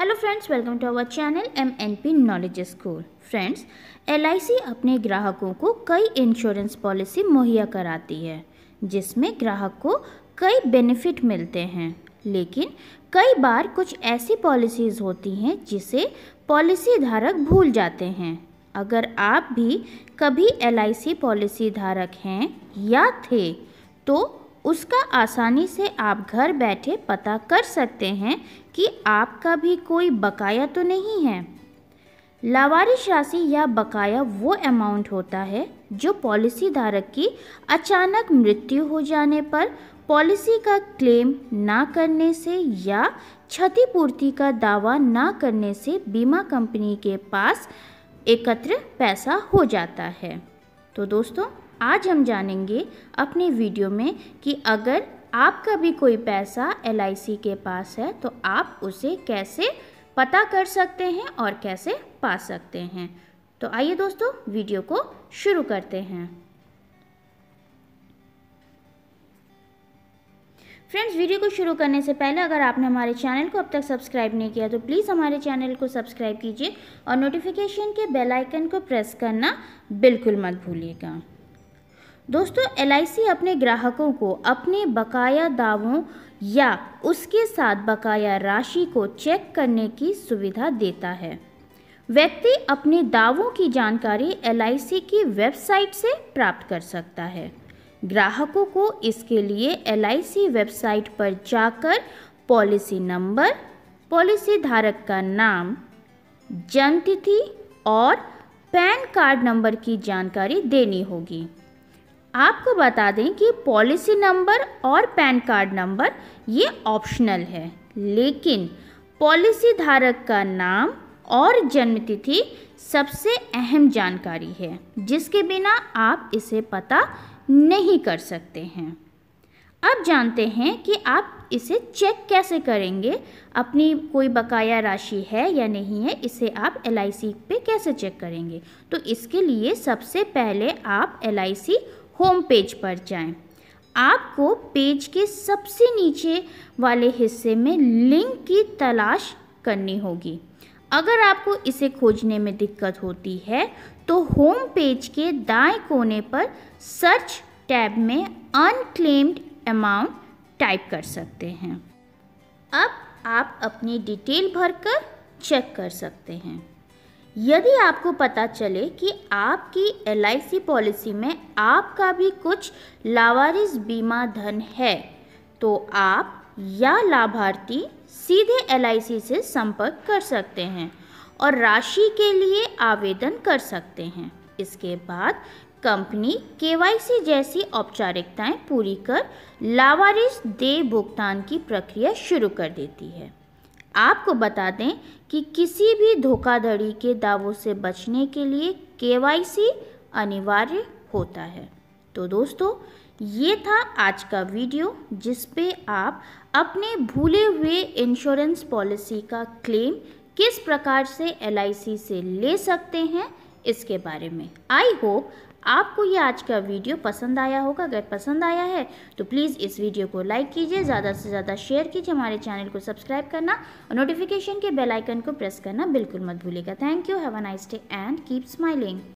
Hello friends welcome to our channel M N P knowledge school friends L अपने ग्राहकों को कई insurance policy मुहैया कराती है जिसमें ग्राहक को कई बेनिफिट मिलते हैं लेकिन कई बार कुछ ऐसी पॉलिसीज़ होती हैं जिसे पॉलिसी धारक भूल जाते हैं अगर आप भी कभी एल पॉलिसी धारक हैं या थे तो उसका आसानी से आप घर बैठे पता कर सकते हैं कि आपका भी कोई बकाया तो नहीं है लावारिश राशि या बकाया वो अमाउंट होता है जो पॉलिसी धारक की अचानक मृत्यु हो जाने पर पॉलिसी का क्लेम ना करने से या क्षतिपूर्ति का दावा ना करने से बीमा कंपनी के पास एकत्र पैसा हो जाता है तो दोस्तों आज हम जानेंगे अपने वीडियो में कि अगर आपका भी कोई पैसा एल के पास है तो आप उसे कैसे पता कर सकते हैं और कैसे पा सकते हैं तो आइए दोस्तों वीडियो को शुरू करते हैं फ्रेंड्स वीडियो को शुरू करने से पहले अगर आपने हमारे चैनल को अब तक सब्सक्राइब नहीं किया तो प्लीज़ हमारे चैनल को सब्सक्राइब कीजिए और नोटिफिकेशन के बेल आइकन को प्रेस करना बिल्कुल मत भूलिएगा दोस्तों एल अपने ग्राहकों को अपने बकाया दावों या उसके साथ बकाया राशि को चेक करने की सुविधा देता है व्यक्ति अपने दावों की जानकारी एल की वेबसाइट से प्राप्त कर सकता है ग्राहकों को इसके लिए एल वेबसाइट पर जाकर पॉलिसी नंबर पॉलिसी धारक का नाम जन्मतिथि और पैन कार्ड नंबर की जानकारी देनी होगी आपको बता दें कि पॉलिसी नंबर और पैन कार्ड नंबर ये ऑप्शनल है लेकिन पॉलिसी धारक का नाम और जन्मतिथि सबसे अहम जानकारी है जिसके बिना आप इसे पता नहीं कर सकते हैं अब जानते हैं कि आप इसे चेक कैसे करेंगे अपनी कोई बकाया राशि है या नहीं है इसे आप एल पे कैसे चेक करेंगे तो इसके लिए सबसे पहले आप एल होम पेज पर जाएं। आपको पेज के सबसे नीचे वाले हिस्से में लिंक की तलाश करनी होगी अगर आपको इसे खोजने में दिक्कत होती है तो होम पेज के दाएं कोने पर सर्च टैब में अनक्लेम्ड अमाउंट टाइप कर सकते हैं अब आप अपनी डिटेल भरकर चेक कर सकते हैं यदि आपको पता चले कि आपकी एल पॉलिसी में आपका भी कुछ लावारिस बीमा धन है तो आप या लाभार्थी सीधे एल से संपर्क कर सकते हैं और राशि के लिए आवेदन कर सकते हैं इसके बाद कंपनी के जैसी औपचारिकताएं पूरी कर लावारिस दे भुगतान की प्रक्रिया शुरू कर देती है आपको बता दें कि किसी भी धोखाधड़ी के दावों से बचने के लिए केवाईसी अनिवार्य होता है तो दोस्तों ये था आज का वीडियो जिस पे आप अपने भूले हुए इंश्योरेंस पॉलिसी का क्लेम किस प्रकार से एल से ले सकते हैं इसके बारे में आई होप आपको ये आज का वीडियो पसंद आया होगा अगर पसंद आया है तो प्लीज़ इस वीडियो को लाइक कीजिए ज़्यादा से ज़्यादा शेयर कीजिए हमारे चैनल को सब्सक्राइब करना और नोटिफिकेशन के बेल आइकन को प्रेस करना बिल्कुल मत भूलिएगा thank you have a nice day and keep smiling